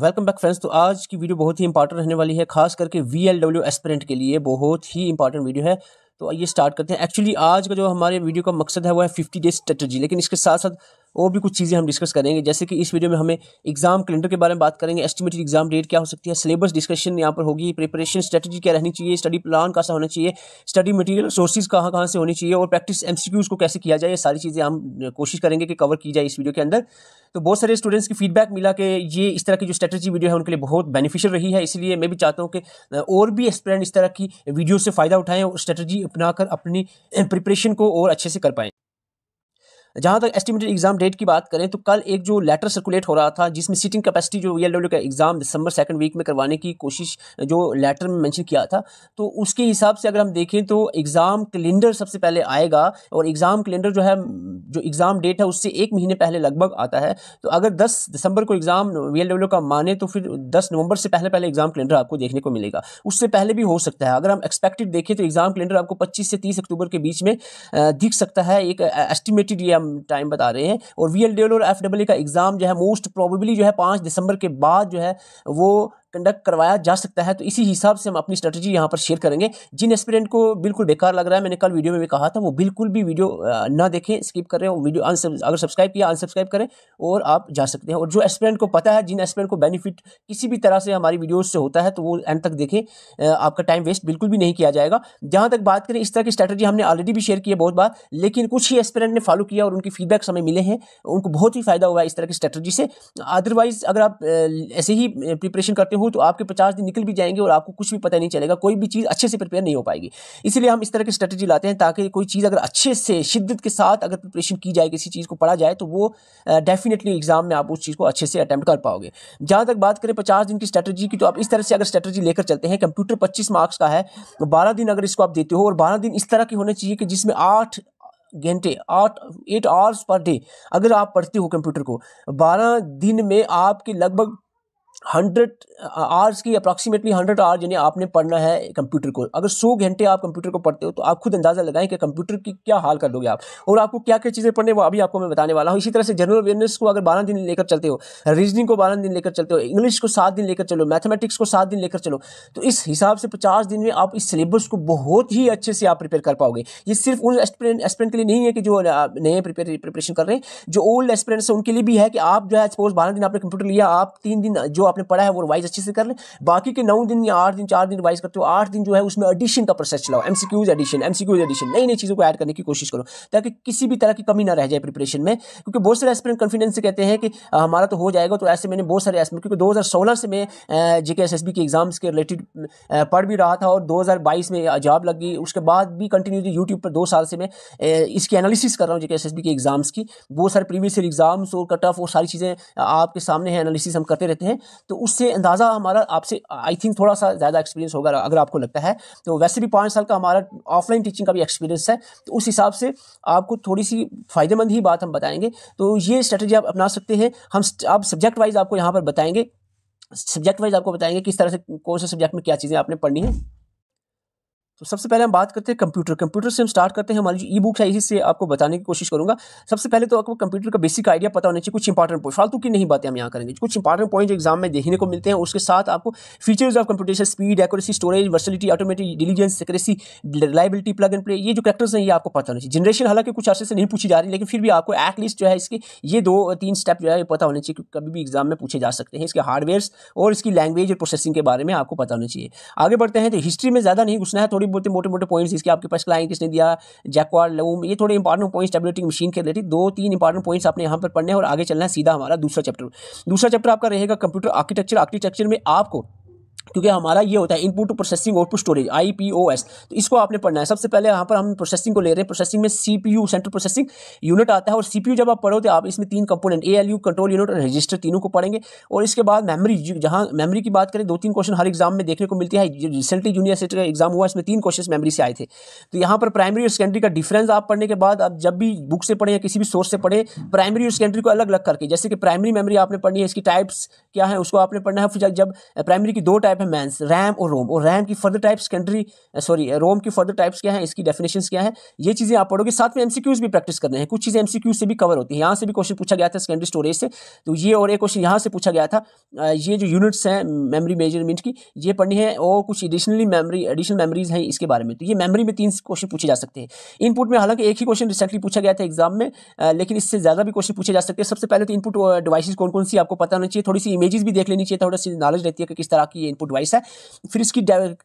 welcome back friends तो आज की वीडियो बहुत ही इंपॉर्टेंट रहने वाली है खास करके वी एल डब्ल्यू एस्पिरेंट के लिए बहुत ही इंपॉर्टेंट वीडियो है तो आइए स्टार्ट करते हैं एक्चुअली आज का जो हमारे वीडियो का मकसद है वो है फिफ्टी डेज स्ट्रेटजी लेकिन इसके साथ साथ और भी कुछ चीज़ें हम डिस्कस करेंगे जैसे कि इस वीडियो में हमें एग्जाम कैलेंडर के बारे में बात करेंगे एस्टिमेटेड एग्जाम डेट क्या हो सकती है सिलेबस डिस्कशन यहाँ पर होगी प्रिपरेशन स्ट्रेटजी क्या रहनी चाहिए स्टडी प्लान कैसा होना चाहिए स्टडी मटेरियल सोर्सेज कहाँ कहाँ से होनी चाहिए और प्रैक्टिस एमसीक्यूज को कैसे किया जाए ये सारी चीज़ें हम कोशिश करेंगे कि कवर की जाए इस वीडियो के अंदर तो बहुत सारे स्टूडेंट्स की फीडबैक मिला कि ये इस तरह की जो स्ट्रेटजी वीडियो है उनके लिए बहुत बेनिफिशियल रही है इसलिए मैं भी चाहता हूँ कि और भी एक्सपेरेंट इस तरह की वीडियो से फ़ायदा उठाएँ और स्ट्रेटजी अपनाकर अपनी प्रिपरेशन को और अच्छे से कर पाएँ जहां तक एस्टिमेटेड एग्जाम डेट की बात करें तो कल एक जो लेटर सर्कुलेट हो रहा था जिसमें सीटिंग कैपेसिटी जो ई e का एग्ज़ाम दिसंबर सेकंड वीक में करवाने की कोशिश जो लेटर में मेंशन किया था तो उसके हिसाब से अगर हम देखें तो एग्ज़ाम कैलेंडर सबसे पहले आएगा और एग्ज़ाम कैलेंडर जो है जो एग्ज़ाम डेट है उससे एक महीने पहले लगभग आता है तो अगर दस दिसंबर को एग्ज़ाम वी e का माने तो फिर दस नवंबर से पहले पहले एग्ज़ाम कैलेंडर आपको देखने को मिलेगा उससे पहले भी हो सकता है अगर हम एक्सपेक्टेड देखें तो एग्ज़ाम कैलेंडर आपको पच्चीस से तीस अक्टूबर के बीच में दिख सकता है एक एस्टिमेटेड ये हम टाइम बता रहे हैं और वी एल डी एल और एफ डब्ल्यू का एग्ज़ाम जो है मोस्ट प्रोबेबली जो है पाँच दिसंबर के बाद जो है वो कंडक्ट करवाया जा सकता है तो इसी हिसाब से हम अपनी स्ट्रेटजी यहाँ पर शेयर करेंगे जिन एस्पिरेंट को बिल्कुल बेकार लग रहा है मैंने कल वीडियो में भी कहा था वो बिल्कुल भी वीडियो ना देखें स्किप करें और वीडियो अगर सब्सक्राइब किया अनसब्सक्राइब करें और आप जा सकते हैं और जो एस्पिरेंट को पता है जिन एस्पिरेंट को बेनिफिट किसी भी तरह से हमारी वीडियोज से होता है तो वो एंड तक देखें आपका टाइम वेस्ट बिल्कुल भी नहीं किया जाएगा जहाँ तक बात करें इस तरह की स्ट्रैटेजी हमने ऑलरेडी भी शेयर की है बहुत बार लेकिन कुछ ही एस्पिरेंट ने फॉलो किया और उनकी फीडबैक्स हमें मिले हैं उनको बहुत ही फायदा हुआ है इस तरह की स्ट्रैटेजी से अदरवाइज अगर आप ऐसे ही प्रिपरेशन करते हो तो आपके पचास दिन निकल भी जाएंगे और आपको कुछ भी पता नहीं चलेगा कोई भी चीज़ अच्छे से प्रिपेयर नहीं हो पाएगी इसलिए हम इस तरह की स्ट्रेटेजी लाते हैं ताकि कोई चीज़ अगर अच्छे से शिद्दत के साथ अगर प्रिपरेशन की जाए किसी चीज़ को पढ़ा जाए तो वो डेफिनेटली एग्जाम में आप उस चीज़ को अच्छे से अटैम्प्ट कर पाओगे जहाँ तक बात करें पचास दिन की स्ट्रेटजी की तो आप इस तरह से अगर स्ट्रेटजी लेकर चलते हैं कंप्यूटर पच्चीस मार्क्स का है तो बारह दिन अगर इसको आप देते हो और बारह दिन इस तरह के होने चाहिए कि जिसमें आठ घंटे आठ एट आवर्स पर डे अगर आप पढ़ते हो कंप्यूटर को बारह दिन में आपके लगभग हंड्रेड आवर्स की अप्रॉक्सीमेटली हंड्रेड आवर्स यानी आपने पढ़ना है कंप्यूटर को अगर सौ घंटे आप कंप्यूटर को पढ़ते हो तो आप खुद अंदाज़ा लगाएं कि कंप्यूटर की क्या हाल कर लोगे आप और आपको क्या क्या चीज़ें पढ़ने वो अभी आपको मैं बताने वाला हूँ इसी तरह से जनरल अवेयरनेस को अगर बारह दिन लेकर चलते हो रीजनिंग को बारह दिन लेकर चलते हो इंग्लिश को सात दिन लेकर चलो मैथमेटिक्स को सात दिन लेकर चलो तो इस हिसाब से पचास दिन में आप इस सिलेबस को बहुत ही अच्छे से आप प्रिपेयर कर पाओगे ये सिर्फ उन एस्पिरेंट एस्पिरेंट के लिए नहीं है कि जो नए प्रिपरेशन कर रहे हैं जो ओल्ड एस्पिरेंट्स हैं उनके लिए भी है कि आप जो है सपोज बारह दिन आपने कंप्यूटर लिया आप तीन दिन जो आप आपने पढ़ा है वो रिवाइज अच्छे से कर ले बाकी के नौ दिन या आठ दिन चार दिन रिवाइज करते हो आठ दिन जो है उसमें एडिशन का प्रोसेस चलाओ एमसीक्यूज एडिशन एमसीक्यूज एडिशन नई नई चीज़ों को ऐड करने की कोशिश करो ताकि किसी भी तरह की कमी ना रह जाए प्रिपरेशन में क्योंकि बहुत सारे एस्पिरेंट कॉन्फिडेंस से कहते हैं कि हमारा तो हो जाएगा तो ऐसे मैंने बहुत सारे एस्पिरेंट क्योंकि सोलह से मैं जे एस एस बी के एग्ज़ाम्स के रिलेटेड पढ़ भी रहा था और बाईस में जॉब लगी उसके बाद भी कंटिन्यूसली यूट्यूब पर दो साल से मैं इसकी एनालिसिस कर रहा हूँ जेके के एस एस बी के एग्ज़ाम्स की बहुत सारे प्रीवियस ईयर एग्ज़ाम्स और कट ऑफ वो सारी चीज़ें आपके सामने हैं एनालिसिस हम करते रहते हैं तो उससे अंदाज़ा हमारा आपसे आई थिंक थोड़ा सा ज़्यादा एक्सपीरियंस होगा अगर आपको लगता है तो वैसे भी पाँच साल का हमारा ऑफलाइन टीचिंग का भी एक्सपीरियंस है तो उस हिसाब से आपको थोड़ी सी फ़ायदेमंद ही बात हम बताएंगे तो ये स्ट्रेटजी आप अपना सकते हैं हम आप सब्जेक्ट वाइज आपको यहाँ पर बताएंगे सब्जेक्ट वाइज आपको बताएंगे किस तरह से कौन से सब्जेक्ट में क्या चीज़ें आपने पढ़नी है तो सबसे पहले हम बात करते हैं कंप्यूटर कंप्यूटर से हम स्टार्ट करते हैं हमारी जो ई बुक्स है इसी से आपको बताने की कोशिश करूंगा सबसे पहले तो आपको कंप्यूटर का बेसिक आइडिया पता होना चाहिए कुछ इंपॉर्टेंट पॉइंट फालतू की नहीं बातें हम यहाँ करेंगे कुछ इंपॉर्टेंट पॉइंट एग्जाम में देखने को मिलते हैं उसके साथ आपको फीचर्स ऑफ कंप्यूटर से speed accuracy storage versatility automatic diligence secrecy reliability plug and play ये जो करेक्टर्स हैं ये आपको पता होना चाहिए जनरेशन हालांकि कुछ अर्से से नहीं पूछी जा रही लेकिन फिर भी आपको एटलीस्ट जो है इसके ये दो तीन स्टेप जो है पता होना चाहिए कभी भी एग्जाम में पूछे जा सकते हैं इसके हार्डवेयर और इसकी लैंग्वेज और प्रोसेसिंग के बारे में आपको पता होना चाहिए आगे बढ़ते हैं तो हिस्ट्री में ज़्यादा नहीं घुसना है थोड़ी बहुत मोटे मोटे पॉइंट्स इसके आपके पास क्लाइंट किसने दिया जैकवार लूम ये थोड़े इंपॉर्टेंट पॉइंट्स स्टेबिलिटी मशीन के रिलेटेड दो तीन इंपॉर्टेंट पॉइंट्स आपने यहाँ पर पढ़ने और आगे चलना है सीधा हमारा दूसरा चैप्टर दूसरा चैप्टर आपका रहेगा कंप्यूटर आर्किटेक्चर आर्किटेक्चर में आपको क्योंकि हमारा ये होता है input to processing output storage आई तो इसको आपने पढ़ना है सबसे पहले यहाँ पर हम प्रोसेसिंग को ले रहे हैं प्रोसेसिंग में यू सेंट्रल प्रोसेसिंग यूनिट आता है और यू जब आप पढ़ो तो आप इसमें तीन कंपोनेंट ए कंट्रोल यूनिट और रजिस्टर तीनों को पढ़ेंगे और इसके बाद मेमरी जहाँ मेमरी की बात करें दो तीन क्वेश्चन हर एग्जाम में देखने को मिलती है रिसेंटली जूनियर सेट का एग्जाम हुआ इसमें तीन क्वेश्चन मेमरी से आए थे तो यहाँ पर प्राइमरी और सेकेंडरी का डिफरेंस आप पढ़ने के बाद आप जब भी बुक से पढ़े या किसी भी सोर्स से पढ़े प्राइमरी और सेकेंडरी को अलग अलग करके जैसे कि प्राइमरी मेमरी आपने पढ़नी है इसकी टाइप्स क्या है उसको आपने पढ़ना है फिर जब प्राइमरी की दो टाइप टाइप है मैंस रैम और रोम और रैम की further type secondary sorry ROM की फर्दर टाइप्स क्या है इसकी डेफिनेशन क्या है ये चीज़ें आप पढ़ोगे साथ में एमसीक्यूज भी प्रैक्टिस करने हैं कुछ चीज़ें एमसीक्यू से भी कवर होती है यहाँ से भी क्वेश्चन पूछा गया था सेकेंडरी स्टोरेज से तो ये और एक क्वेश्चन यहाँ से पूछा गया था uh, ये जो यूनिट्स हैं मेमरी मेजरमेंट की ये पढ़नी है और कुछ एडिशनली मेमरी एडिशनल मेमरीज हैं इसके बारे में तो ये मेमरी में तीन क्वेश्चन पूछे जा सकते हैं इनपुट में हालांकि एक ही क्वेश्चन रिसेंटली पूछा गया था एग्जाम में uh, लेकिन इससे ज़्यादा भी क्वेश्चन पूछे जा सकते हैं सबसे पहले तो इनपुट डिवाइस कौन कौन सी आपको पता होना चाहिए थोड़ी सी इमेजेस भी देख लेनी चाहिए थोड़ा सी नॉलेज रहती है कि किस तरह की इनपुट डिवाइस है फिर इसकी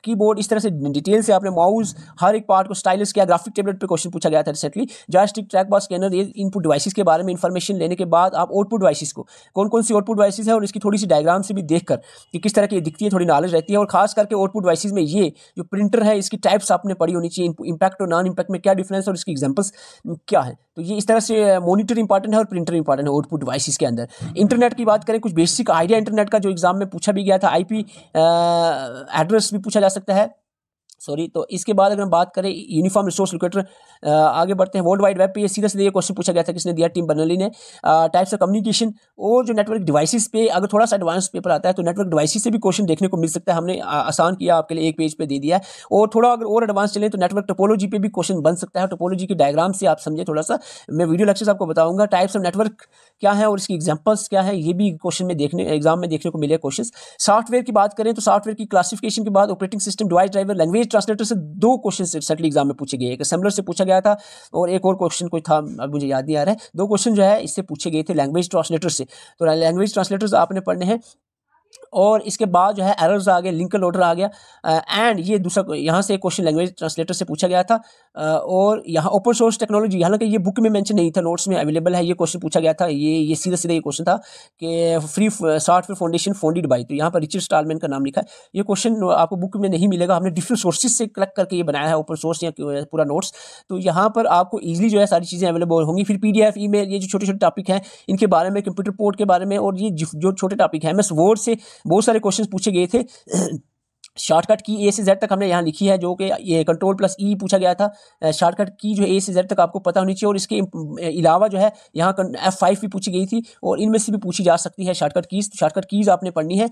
कीबोर्ड इस तरह से डिटेल से आपने माउस हर एक पार्ट को स्टाइलिस किया ग्राफिक टेबलेट पर क्वेश्चन पूछा गया था recently joystick track ball scanner ये इनपुट डिवाइसिस के बारे में इन्फॉर्मेशन लेने के बाद आप आउटपुट डिवाइसिस को कौन कौन सी आउटपुट डिवाइसिस है और इसकी थोड़ी सी डायग्राम से भी देखकर कि किस तरह की दिखती है थोड़ी नॉलेज रहती है और खास करके आउटपुट डिवाइसिस में ये जो प्रिंटर है इसकी टाइप्स आपने पढ़ी होनी चाहिए इंपैक्ट और नॉन इंपैक्ट में क्या डिफरेंस और इसकी एग्जाम्पल्स क्या है तो ये इस तरह से मॉनिटर इंपॉर्टेंट है और प्रिंटर इंपॉर्टेंट है आउटपुट डिवाइसिस के अंदर इंटरनेट की बात करें कुछ बेसिक आइडिया इंटरनेट का जो एग्जाम में पूछा भी गया था आईपी एड्रेस भी पूछा जा सकता है सॉरी तो इसके बाद अगर हम बात करें यूनिफॉर्म रिसोर्स लोकेटर आगे बढ़ते हैं वर्ल्ड वाइड वेब पे ये सीधा सीधे ये क्वेश्चन पूछा गया था किसने दिया टीम बनली ने टाइप्स ऑफ कम्युनिकेशन और जो नेटवर्क डिवाइसेस पे अगर थोड़ा सा एडवांस पेपर आता है तो नेटवर्क डिवाइसेस से भी क्वेश्चन देखने को मिल सकता है हमने आसान किया आपके लिए एक पेज पर दे दिया और थोड़ा अगर और एडवांस चले तो नेटवर्क टोपोलॉजी पे भी क्वेश्चन बन सकता है टोपोलॉजी के डायग्राम से आप समझे थोड़ा सा मैं वीडियो से आपको बताऊंगा टाइप्स ऑफ नेटवर्क क्या है और इसकी एग्जाम्पल्स क्या है ये भी क्वेश्चन में देखने एग्जाम में देखने को मिले क्वेश्चन सॉफ्टवेयर की बात करें तो सॉफ्टवेयर की क्लासिफिकेशन के बाद operating system device driver language translator से दो क्वेश्चन सेटली एग्जाम में पूछे गए एक असेंबलर से पूछा गया था और एक और क्वेश्चन कोई था अब मुझे याद नहीं आ रहा है दो क्वेश्चन जो है इससे पूछे गए थे लैंग्वेज ट्रांसलेटर से तो लैंग्वेज ट्रांसलेटर्स आपने पढ़ने हैं और इसके बाद जो है एरर्स आ गए लिंक लोडर आ गया एंड ये दूसरा यहाँ से क्वेश्चन लैंग्वेज ट्रांसलेटर से पूछा गया था और यहाँ ओपन सोर्स टेक्नोलॉजी हालांकि ये बुक में मेंशन नहीं था नोट्स में अवेलेबल है ये क्वेश्चन पूछा गया था ये ये सीधा सीधा ये क्वेश्चन था कि free software foundation founded by तो यहाँ पर रिचर्ड स्टॉलमैन का नाम लिखा है ये क्वेश्चन आपको बुक में नहीं मिलेगा हमने डिफरेंट सोर्सेज से कलेक्ट करके ये बनाया है ओपन सोर्स या पूरा नोट्स तो यहाँ पर आपको ईजिली जो है सारी चीज़ें अवेलेबल होंगी फिर P D F email ये जो छोटे छोटे टॉपिक हैं इनके बारे में कंप्यूटर पोर्ट के बारे में और ये जो छोटे टॉपिक हैं एम एस वर्ड से बहुत सारे क्वेश्चन पूछे गए थे शॉर्टकट की ए से जेड तक हमने यहाँ लिखी है जो कि ये कंट्रोल प्लस ई पूछा गया था शॉर्टकट की जो ए से जेड तक आपको पता होनी चाहिए और इसके अलावा जो है यहाँ एफ फाइव भी पूछी गई थी और इनमें से भी पूछी जा सकती है शॉर्टकट कीज़ तो शॉर्टकट कीज़ आपने पढ़नी है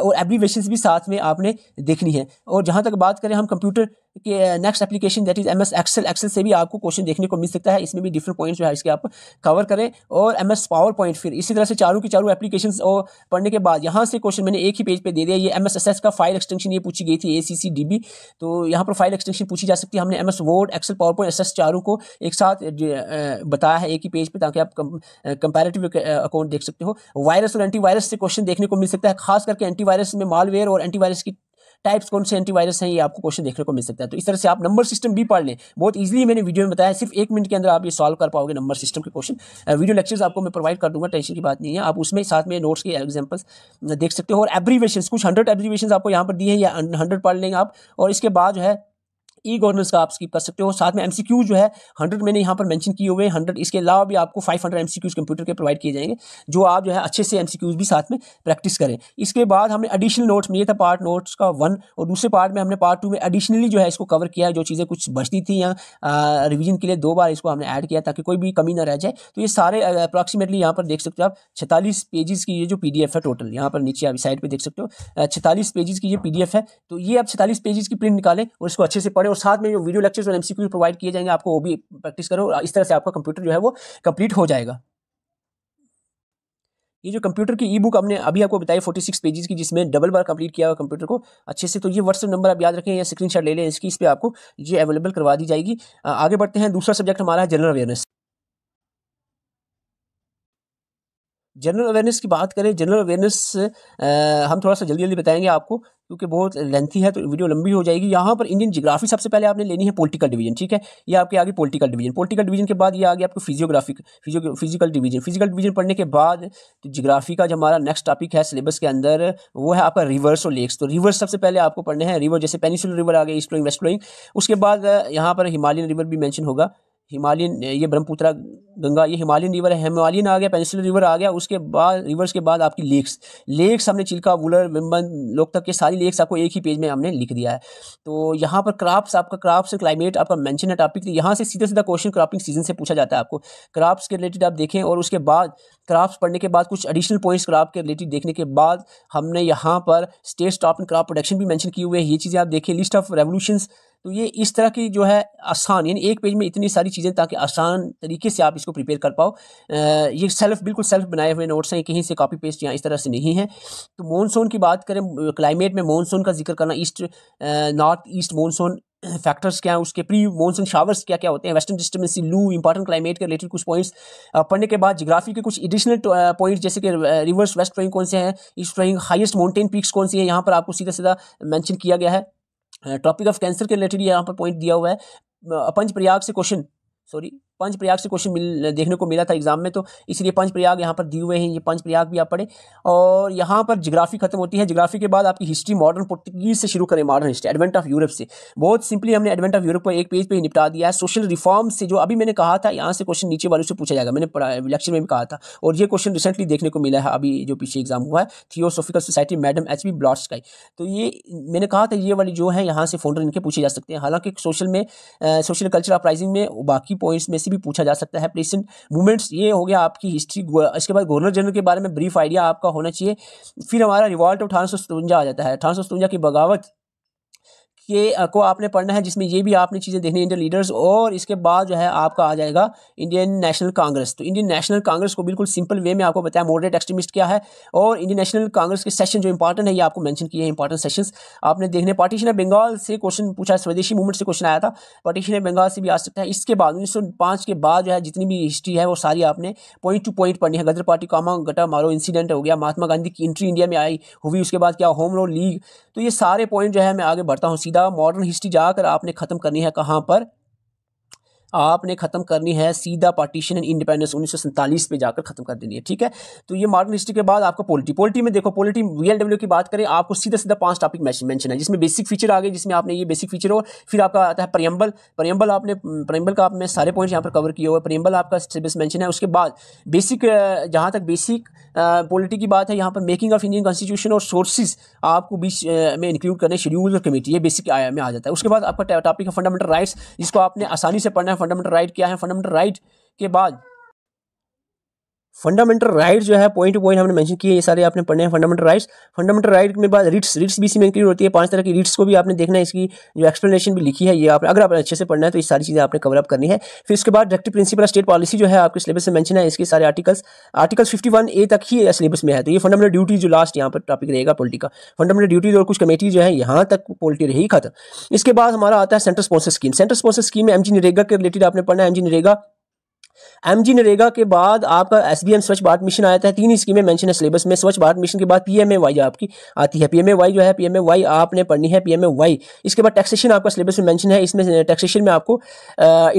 और एब्रीवेशन भी साथ में आपने देखनी है और जहाँ तक बात करें हम कंप्यूटर के next application that is M S Excel Excel से भी आपको क्वेश्चन देखने को मिल सकता है इसमें भी डिफरेंट पॉइंट्स जो है इसके आप कवर करें और एम एस पावर पॉइंट फिर इसी तरह से चारों की चारों एप्लीकेशन और पढ़ने के बाद यहाँ से क्वेश्चन मैंने एक ही पेज पर दे दिया ये एम एस एस एस का फाइल एक्सटेंशन ये पूछी गई थी ए सी सी डी बी तो यहाँ पर फाइल एक्सटेंशन पूछी जा सकती है हमने M S Word Excel PowerPoint S S चारों को एक साथ बताया है एक ही पेज पर ताकि आप कंपेरेटिव अकाउंट देख सकते हो वायरस और एंटीवायरस से क्वेश्चन देखने को मिल सकता है खास करके एंटीवायरस में मालवेयर और एंटीवायरस की टाइप्स कौन से एंटीवायरस हैं ये आपको क्वेश्चन देखने को मिल सकता है तो इस तरह से आप नंबर सिस्टम भी पढ़ लें बहुत इजीली मैंने वीडियो में बताया सिर्फ एक मिनट के अंदर आप ये सॉल्व कर पाओगे नंबर सिस्टम के क्वेश्चन वीडियो लेक्चर्स आपको मैं प्रोवाइड कर दूंगा टेंशन की बात नहीं है आप उसमें साथ में नोट्स के एग्जाम्पल्स देख सकते हो और एब्रीवेशन कुछ हंड्रेड एब्रीवेशन आपको यहाँ पर दिए हैं या हंड्रेड पढ़ लेंगे आप और इसके बाद जो है ई गवर्नेंस का आप स्किप कर सकते हो साथ में एमसीक्यू जो है हंड्रेड मैंने यहाँ पर मेंशन किए हुए हंड्रेड इसके अलावा भी आपको फाइव हंड्रेड एमसीक्यू कंप्यूटर के प्रोवाइड किए जाएंगे जो आप जो है अच्छे से एमसीक्यूज भी साथ में प्रैक्टिस करें इसके बाद हमने एडिशनल नोट्स में ये था पार्ट नोट्स का वन और दूसरे पार्ट में हमने पार्ट टू में एडिशनली जो है इसको कवर किया जो चीज़ें कुछ बचती थी यहाँ रिविजन के लिए दो बार इसको हमने ऐड किया ताकि कोई भी कमी ना रह जाए तो ये सारे अप्रॉक्सीमेटली यहाँ पर देख सकते हो आप छतालीस पेजेस की ये जो पी है टोटल यहाँ पर नीचे आप साइड पर देख सकते हो छतालीस पेजेस की ये पी है तो ये आप छतालीस पेजेस की प्रिंट निकालें और इसको अच्छे से पढ़ें और साथ में जो वीडियो लेक्चर्स और एमसीक्यू प्रोवाइड किए जाएंगे आपको वो भी प्रैक्टिस करो इस तरह से आपका कंप्यूटर जो है वो कंप्लीट हो जाएगा ये जो कंप्यूटर की ई बुक हमने अभी आपको बताई फोर्टी सिक्स पेजेस की जिसमें डबल बार कंप्लीट किया हुआ कंप्यूटर को अच्छे से तो ये व्हाट्सएप नंबर आप याद रखें या स्क्रीनशॉट ले लें इसकी इस पर आपको ये अवेलेबल करवा दी जाएगी आगे बढ़ते हैं दूसरा सब्जेक्ट हमारा है जनरल अवेयरनेस जनरल अवेयरनेस की बात करें जनरल अवेयरनेस हम थोड़ा सा जल्दी जल्दी बताएंगे आपको क्योंकि बहुत लेंथी है तो वीडियो लंबी हो जाएगी यहाँ पर इंडियन जियोग्राफी सबसे पहले आपने लेनी है पॉलिटिकल डिवीजन ठीक है ये आपके आगे पॉलिटिकल डिवीजन पॉलिटिकल डिवीजन के बाद ये आगे आपको physiographic physio physical division physical division पढ़ने के बाद तो जियोग्राफी का जो हमारा नेक्स्ट टॉपिक है सिलेबस के अंदर वो है आपका रिवर्स और लेक्स तो रिवर्स सबसे पहले आपको पढ़ने हैं रिवर जैसे पेनिसुलर रिवर आ गए ईस्ट फ्लोइंग वेस्ट फ्लोइंग उसके बाद यहाँ पर हिमालयन रिवर भी मैंशन होगा हिमालयन ये ब्रह्मपुत्रा गंगा ये हिमालयन रिवर है हिमालयन आ गया पेंसिल रिवर आ गया उसके बाद रिवर्स के बाद आपकी लेक्स लेक्स हमने चिल्का वुलर विम्बन लोक तक के सारी लेक्स आपको एक ही पेज में हमने लिख दिया है तो यहाँ पर क्राप्स आपका क्राप्स क्लाइमेट आपका मेंशन है टॉपिक यहाँ से सीधा सीधा क्वेश्चन क्रॉपिंग सीजन से पूछा जाता है आपको क्राप्स के रिलेटेड आप देखें और उसके बाद क्राप्स पढ़ने के बाद कुछ एडिशनल पॉइंट्स क्राप के रिलेटेड देखने के बाद हमने यहाँ पर state stop and crop production भी मैंशन किए हुए ये चीज़ें आप देखें लिस्ट ऑफ रेवोल्यूशंस तो ये इस तरह की जो है आसान यानी एक पेज में इतनी सारी चीज़ें ताकि आसान तरीके से आप इसको प्रिपेयर कर पाओ ये सेल्फ बिल्कुल सेल्फ बनाए हुए नोट्स हैं कहीं से कॉपी पेस्ट यहाँ इस तरह से नहीं है तो मानसून की बात करें क्लाइमेट में मानसून का जिक्र करना east north east monsoon factors क्या हैं उसके प्री मॉनसून शावर्स क्या क्या होते हैं वेस्टर्न डिस्टर्बेंसी लू इंपॉर्टेंट क्लाइमेट के रिलेटेड कुछ पॉइंट्स पढ़ने के बाद जियोग्राफी के कुछ एडिशनल पॉइंट्स जैसे कि रिवर्स वेस्ट फ्लोइंग कौन से हैं east flowing highest mountain peaks कौन सी है यहाँ पर आपको सीधा सीधा मैंशन किया गया है टॉपिक ऑफ कैंसर के रिलेटेड यहाँ पर पॉइंट दिया हुआ है प्रयाग से क्वेश्चन सॉरी पंच प्रयाग से क्वेश्चन मिल देखने को मिला था एग्जाम में तो इसलिए पंच प्रयाग यहाँ पर दिए हुए हैं ये पंच प्रयाग भी आप पढ़ें और यहाँ पर जोग्राफी खत्म होती है जिग्राफी के बाद आपकी हिस्ट्री मॉडर्न पुर्तगीज से शुरू करें modern history advent of Europe से बहुत सिंपली हमने एडवेंट ऑफ यूरोप को एक पेज पर ही निपटा दिया है सोशल रिफॉर्म से जो अभी मैंने कहा था यहाँ से क्वेश्चन नीचे वाले से पूछा जाएगा मैंने इलेक्शन में भी कहा था और ये क्वेश्चन रिसेंटली देखने को मिला है अभी जो पीछे एग्जाम हुआ है theosophical society madam H B ब्लॉट्स का तो ये मैंने कहा था ये वाली जो है यहाँ से फोन इनके पूछे जा सकते हैं हालांकि सोशल में सोशल कल्चर अपराइजिंग में बाकी पॉइंट्स में से भी पूछा जा सकता है प्रेसेंट मूवमेंट्स ये हो गया आपकी हिस्ट्री इसके बाद गवर्नर जनरल के बारे में ब्रीफ आइडिया आपका होना चाहिए फिर हमारा रिवॉल्ट अठारह आ जाता है अठारह के बगावत के को आपने पढ़ना है जिसमें ये भी आपने चीज़ें देखनी है इंडियन लीडर्स और इसके बाद जो है आपका आ जाएगा इंडियन नेशनल कांग्रेस तो इंडियन नेशनल कांग्रेस को बिल्कुल सिंपल वे में आपको बताया मॉडरेट एक्सट्रीमिस्ट क्या है और इंडियन नेशनल कांग्रेस के सेशन जो इंपॉर्टेंट है ये आपको मैंशन किया है इंपॉर्टेंट सेशन आपने देखने पार्टीशन ऑफ बंगाल से क्वेश्चन पूछा स्वदेशी मूवमेंट से क्वेश्चन आया था पार्टीशन ऑफ बंगाल से भी आ सकता है इसके बाद उन्नीस के बाद जो है जितनी भी हिस्ट्री है वो सारी आपने पॉइंट टू पॉइंट पढ़नी है गदर पार्टी कामा गटा मारो इंसिडेंट हो गया महात्मा गांधी की एंट्री इंडिया में आई हुई उसके बाद क्या होम रो लीग तो ये सारे पॉइंट जो है मैं आगे बढ़ता हूँ सीधा मॉडर्न हिस्ट्री जाकर आपने ख़त्म करनी है कहाँ पर आपने ख़त्म करनी है सीधा पार्टीशन एंड इंडिपेंडेंस उन्नीस पे जाकर ख़त्म कर देनी है ठीक है तो ये मॉडर्न हिस्ट्री के बाद आपको पॉलिटी पॉलिटी में देखो पॉलिटी वी की बात करें आपको सीधा सीधा पांच टॉपिक मैंशन है जिसमें बेसिक फीचर आ गए जिसमें आपने ये बेसिक फीचर हो फिर आपका आता है प्रियम्बल प्रियम्बल आपने प्रियम्बल का आपने सारे पॉइंट्स यहाँ पर कवर किए हुए प्रियम्बल आपका सिलेबस मैंशन है उसके बाद बेसिक जहाँ तक बेसिक पॉलिटी की बात है यहाँ पर मेकिंग ऑफ इंडियन कॉन्स्टिट्यूशन और सोर्सेज आपको बीच में इंक्लूड करने शेड्यूल और कमेटी ये बेसिक आया में आ जाता है उसके बाद आपका टॉपिक है फंडामेंटल राइट्स जिसको आपने आसानी से पढ़ना है फंडामेंटल राइट क्या है फंडामेंटल राइट के बाद फंडामेंटल राइट जो है पॉइंट टू पॉइंट हमने मेंशन किए ये सारे आपने पढ़ने हैं फंडामेंटल राइट्स फंडामेंटल राइट में बाद रिट्स रिट्स भी इसमें इंक्लूड होती है पांच तरह की रिट्स को भी आपने देखना है इसकी जो एक्सप्लेनेशन भी लिखी है ये आपने अगर आपने अच्छे से पढ़ना है तो ये सारी चीज़ें आपने अप करनी है फिर इसके बाद डायरेक्ट प्रिंसिपल स्टेट पॉलिसी जो है आपके सिलेबस में मैंशन है इसके सारे articles article fifty one A तक ही सिलेबस में है तो ये फंडामेंटल ड्यूटी जो लास्ट यहाँ पर टॉपिक रहेगा पोलिटी का फंडामेंटल ड्यूटी और कुछ कमेटी जो है यहाँ तक पोलिटी रही खत्म इसके बाद हमारा आता है central sponsor scheme central sponsor scheme में एम जी नरेगा के रिलेटेड आपने पढ़ना है M G NREGA M G NREGA के बाद आपका एस बी एम स्वच्छ भारत मिशन आया था तीन स्कीमें मेंशन है सिलेबस में स्वच्छ भारत मिशन के बाद पी एम ए वाई आपकी आती है पी एम ए वाई जो है पी एम ए वाई आपने पढ़नी है पी एम ए वाई इसके बाद टैक्सेशन आपका सिलेबस में मेंशन है इसमें टैक्सेशन में आपको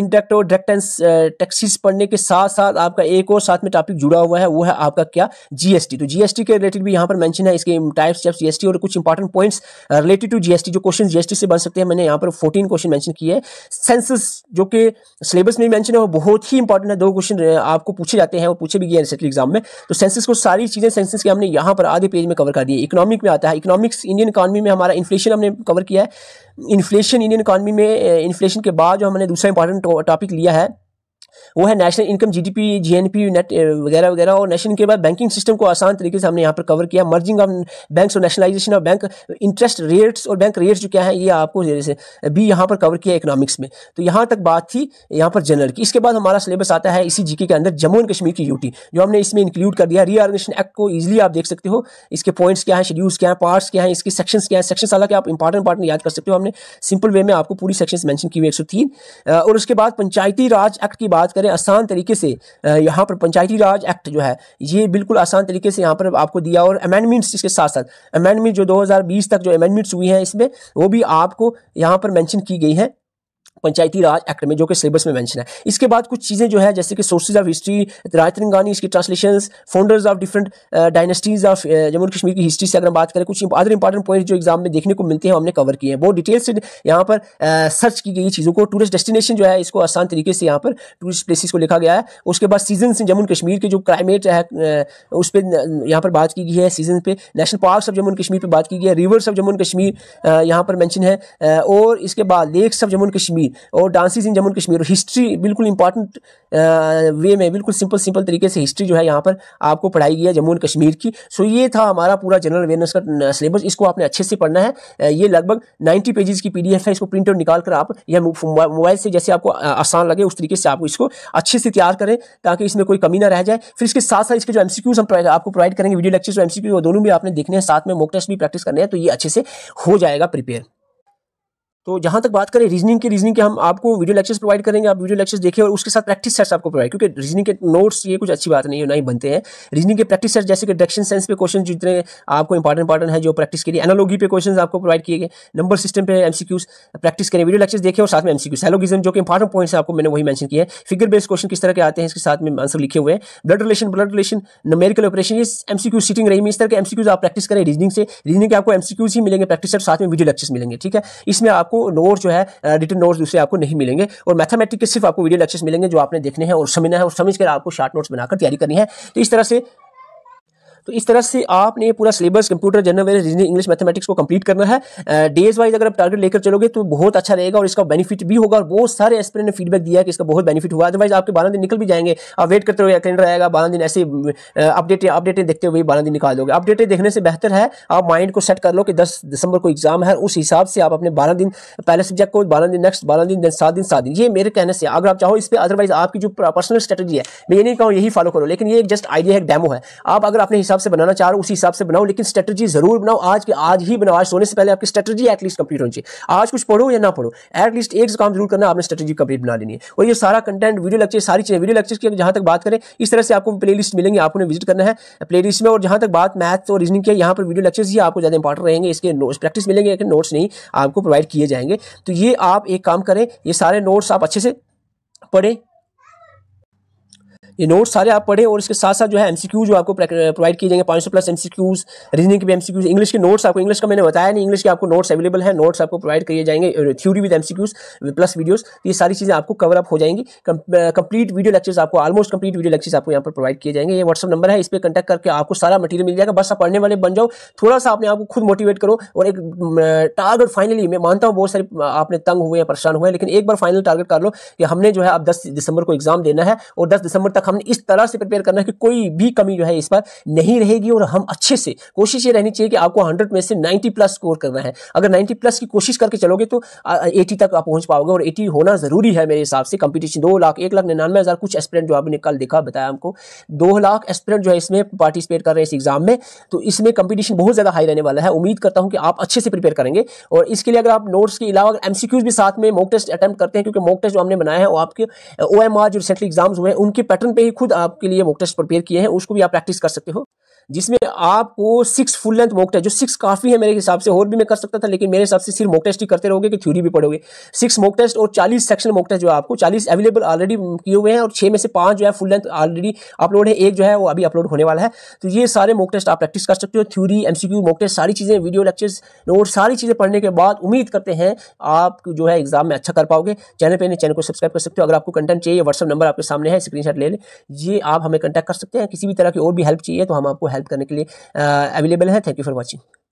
इंडक्ट और डायरेक्ट टैक्सीज पढ़ने के साथ साथ आपका एक और साथ में टॉपिक जुड़ा हुआ है वो है आपका क्या जीएसटी तो जीएसटी के रिलेटेड भी यहाँ पर मैंशन है इसके टाइप्स स्टेप्स जीएसटी और कुछ important points related to GST जो क्वेश्चन जीएसटी से बन सकते हैं मैंने यहाँ पर फोर्टीन क्वेश्चन मैंशन किए हैं सेंसस जो कि सिलेबस में मैंशन है वो बहुत ही इंपॉर्टेंट आपने दो क्वेश्चन आपको पूछे जाते हैं और पूछे भी गए एग्जाम में तो सेंसिस को सारी चीज़ें सेंसिस के हमने यहाँ पर आधे पेज में कवर कर दिए इकोनॉमिक में आता है इकोनॉमिक्स इंडियन इकानमी में हमारा इन्फ्लेशन हमने कवर किया है इन्फ्लेशन इंडियन इकानमी में इन्फ्लेशन के बाद जो हमने दूसरा इंपॉर्टेंट टॉपिक लिया है वो है national income GDP GNP net वगैरह वगैरह और नेशनल के बाद बैंकिंग सिस्टम को आसान तरीके से हमने यहाँ पर कवर किया मर्जिंग ऑफ बैंक और nationalisation of bank interest rates और बैंक रेट्स जो क्या है ये आपको जैसे भी यहाँ पर कवर किया इकोनॉमिक्स में तो यहाँ तक बात थी यहाँ पर जनरल की इसके बाद हमारा सिलेबस आता है इसी जीके के अंदर जम्मू एंड कश्मीर की यूटी जो हमने इसमें इंक्लूड कर दिया रीआर्गेनाइजेशन एक्ट को ईजिली आप देख सकते हो इसके पॉइंट्स क्या है शेड्यूल्स क्या है पार्ट्स क्या है इसके सेक्शन क्या है सेक्शन हालांकि आप इंपॉर्टेंट पार्ट याद कर सकते हो हमने सिंपल वे में आपको पूरी सेक्शन मैंशन की हुई एक और उसके बाद पंचायती राज एक्ट की बात बात करें आसान तरीके से यहाँ पर पंचायती राज एक्ट जो है ये बिल्कुल आसान तरीके से यहाँ पर आपको दिया और अमेंडमेंट्स इसके साथ साथ अमेंडमेंट जो 2020 तक जो अमेंडमेंट्स हुई हैं इसमें वो भी आपको यहाँ पर मैंशन की गई हैं पंचायती राज एक्ट में जो कि सिलेबस में मैंशन है इसके बाद कुछ चीज़ें जो है जैसे कि sources of history Rajatarangini इसकी translation founders of different dynasties of Jammu Kashmir की हिस्ट्री से अगर हम बात करें कुछ अदर इंपॉर्टेंट पॉइंट जो एग्जाम में देखने को मिलते हैं हमने कवर किए हैं बहुत डिटेल से यहाँ पर सर्च की गई चीज़ों को टूरिस्ट डेस्टिनेशन जो है इसको आसान तरीके से यहाँ पर टूरिस्ट प्लेसेस को लिखा गया है उसके बाद सीजन जम्मू कश्मीर के जो क्लाइमेट है उस पर यहाँ पर बात की गई है सीजन पे national park of Jammu Kashmir पर बात की गई है रिवर्स ऑफ जम्मू कश्मीर यहाँ पर मैंशन है और इसके बाद लेक्स ऑफ जम्मू कश्मीर और dances in Jammu and Kashmir history बिल्कुल इंपॉर्टेंट वे में बिल्कुल सिंपल सिंपल तरीके से हिस्ट्री जो है यहाँ पर आपको पढ़ाई गई है जम्मू एंड कश्मीर की सो ये था हमारा पूरा जनरल अवेयरनेस का सिलेबस इसको आपने अच्छे से पढ़ना है ये लगभग नाइन्टी पेजेस की पीडीएफ है इसको प्रिंट आउट निकाल कर आप या मोबाइल से जैसे आपको आसान लगे उस तरीके से आप इसको अच्छे से तैयार करें ताकि इसमें कोई कमी ना रह जाए फिर इसके साथ साथ इसके जो एमसीक्यूज हम आपको प्रोवाइड करेंगे वीडियो लेक्चर्स और एमसीक्यू दोनों भी आपने देखने हैं साथ में मोक टेस्ट भी प्रैक्टिस करने हैं तो ये अच्छे से हो जाएगा प्रिपेयर तो जहाँ तक बात करें रीजनिंग की रीजनिंग के हम आपको वीडियो लेक्चर्स प्रोवाइड करेंगे आप वीडियो लेक्चर्स देखें और उसके साथ प्रैक्टिस सेट्स आपको प्रोवाइड क्योंकि रीजनिंग के नोट्स ये कुछ अच्छी बात नहीं है ना ही बनते हैं रीजनिंग के प्रैक्टिस सेट जैसे कि डायरेक्शन सेंस पे क्वेश्चन जितने आपको इंपॉर्टेंट इंपॉर्टेंट है जो प्रैक्टिस के लिए एनोलॉजी पे क्वेश्चन आपको प्रोवाइड किए गए नंबर सिस्टम पे एम प्रैक्टिस करें वीडियो लेक्चर्स देखें और साथ में एम सी जो कि इंपॉर्टेंट पॉइंट्स आपको मैंने वही मैंशन किया है फिगर बेस्ड क्वेश्चन किस तरह के आते हैं इसके साथ में आंसर लिखे हुए blood relation blood relation numerical operation ये क्यू सीटिंग रही इस तरह के एमसीक्यूज आप प्रैक्टिस करें रीजनिंग से रीजनिंग के आपको एमसीक्यूज ही मिलेंगे प्रैक्टिस सेट साथ में वीडियो लेक्चर्स मिलेंगे ठीक है इसमें आपको आपको नोट जो है रिटर्न नोट दूसरे आपको नहीं मिलेंगे और मैथमेटिक्स के सिर्फ आपको वीडियो लेक्चर्स मिलेंगे जो आपने देखने हैं और समझना है और समझ कर आपको शार्ट नोट्स बनाकर तैयारी करनी है तो इस तरह से तो इस तरह से आपने पूरा syllabus computer general reasoning English mathematics को कंप्लीट करना है डेज वाइज अगर आप टारगेट लेकर चलोगे तो बहुत अच्छा रहेगा और इसका बेनिफिट भी होगा और बहुत सारे एक्सपेरेंट ने फीडबैक दिया है कि इसका बहुत बेनिफिट हुआ अदरवाइज आपके बारह दिन निकल भी जाएंगे आप वेट करते हुए कैलेंडर आएगा बारह दिन ऐसे अपडेटें अपडेटें देखते हुए बारह दिन निकाल दोगे अपडेटें देखने से बेहतर है आप माइंड को सेट कर लो कि दस दिसंबर को एग्जाम है उस हिसाब से आप अपने बारह दिन पहले सब्जेक्ट को बारह दिन नेक्स्ट बारह दिन सात दिन सात दिन ये मेरे कहने से अगर आप चाहो इस पर अदरवाइज आपकी जो पर्सनल स्ट्रेटेजी है मैं ये नहीं कहूँ यही फॉलो करो लेकिन ये एक जस्ट आइडिया है डेमो है आप अगर अपने हिसाब हिसाब से बनाना चाह रहा हूँ उसी हिसाब से बनाओ लेकिन स्ट्रेटजी जरूर बनाओ आज के आज ही बनाओ आज सोने से पहले आपकी स्ट्रेटजी एटलीस्ट कंप्लीट होनी चाहिए आज कुछ पढ़ो या ना पढ़ो एटलीस्ट एक काम जरूर करना आपने स्ट्रेटजी कंप्लीट बना लेनी है और ये सारा कंटेंट वीडियो लेक्चर सारी चीज़ें वीडियो लेक्चर की जहां तक बात करें इस तरह से आपको प्ले लिस्ट मिलेंगे आपको विजिट करना है प्ले लिस्ट में और जहां तक बात मैथ्स और रीजनिंग की यहाँ पर वीडियो लेक्चर्स ही आपको ज़्यादा इंपॉर्टेंट रहेंगे इसके नोट्स प्रैक्टिस मिलेंगे लेकिन नोट्स नहीं आपको प्रोवाइड किए जाएंगे तो ये आप एक काम करें ये सारे नोट्स आप अच्छे से पढ़ें ये नोट्स सारे आप पढ़े और इसके साथ साथ जो है एमसीक्यू जो आपको प्रोवाइड किए जाएंगे पाँच सौ प्लस एमसीक्यूज रीजनिंग के भी एमसीक्यूज इंग्लिश के नोट्स आपको इंग्लिश का मैंने बताया नहीं इंग्लिश के आपको नोट्स अवेलेबल है नोट्स आपको प्रोवाइड किए जाएंगे theory with MCQs plus videos ये सारी चीज़ें आपको कवर अप हो जाएंगी कंप्लीट वीडियो लेक्चर्स आपको ऑलमोस्ट कंप्लीट वीडियो लेक्चर्स आपको यहाँ पर प्रोवाइड किए जाएंगे ये व्हाट्सअप नंबर है इस पर कंटेक्ट करके आपको सारा मटीरियल मिल जाएगा बस आप पढ़ने वाले बन जाओ थोड़ा सा अपने आपको खुद मोटिवेट करो और एक टारगेट फाइनली मैं मानता हूँ बहुत सारे आपने तंग हुए हैं परेशान हुए हैं लेकिन एक बार फाइनल टारगेट कर लो कि हमने जो है अब दस दिसंबर को एग्जाम देना है और दस दिसंबर तक हमने इस तरह से प्रिपेयर करना है कि कोई भी कमी जो है इस पर नहीं रहेगी और हम अच्छे से कोशिश ये रहनी चाहिए कि आपको हंड्रेड में से नाइन्टी प्लस स्कोर करना है अगर नाइन्टी प्लस की कोशिश करके चलोगे तो एटी तक आप पहुंच पाओगे और एटी होना जरूरी है मेरे हिसाब से कंपटीशन दो लाख एक लाख निन्यानवे हज़ार कुछ एस्पिरेंट जो आपने कल देखा बताया हमको दो लाख एस्पिरेंट जो है इसमें पार्टिसिपेट कर रहे हैं इस एग्जाम में तो इसमें कंपटीशन बहुत ज़्यादा हाई रहने वाला है उम्मीद करता हूँ कि आप अच्छे से प्रिपेयर करेंगे और इसके लिए अगर आप नोट्स के अलावा एमसीक्यूज भी साथ में मॉक टेस्ट अटैम्प्ट करते हैं क्योंकि मॉक टेस्ट जो हमने बनाया है वो आपके ओ जो रिसेंटली एग्जाम्स हुए हैं उनके पैटर्न पे ही खुद आपके लिए मॉक टेस्ट प्रिपेयर किए हैं उसको भी आप प्रैक्टिस कर सकते हो जिसमें आपको six full length mock test जो सिक्स काफ़ी है मेरे हिसाब से और भी मैं कर सकता था लेकिन मेरे हिसाब से सिर्फ मॉक टेस्ट ही करते रहोगे कि थ्योरी भी पढ़ोगे सिक्स मॉक टेस्ट और चालीस सेक्शन मॉक टेस्ट जो है आपको चालीस अवेलेबल ऑलरेडी किए हुए हैं और छः में से पाँच जो है फुल लेंथ ऑलरेडी अपलोड है एक जो है वो अभी अपलोड होने वाला है तो ये सारे मॉक टेस्ट आप प्रैक्टिस कर सकते हो theory M C Q mock test सारी चीज़ें वीडियो लेक्चर्स नोट सारी चीज़ें पढ़ने के बाद उम्मीद करते हैं आप जो है एग्जाम में अच्छा कर पाओगे चैनल पर चैनल को सब्सक्राइब कर सकते हो अगर आपको कंटेंट चाहिए व्हाट्सअप नंबर आपके सामने है स्क्रीनशॉट ले लें ये आप हमें कंटैक्ट कर सकते हैं किसी भी तरह की और भी हेल्प चाहिए तो हम आपको हेल्प करने के लिए अवेलेबल है थैंक यू फॉर वॉचिंग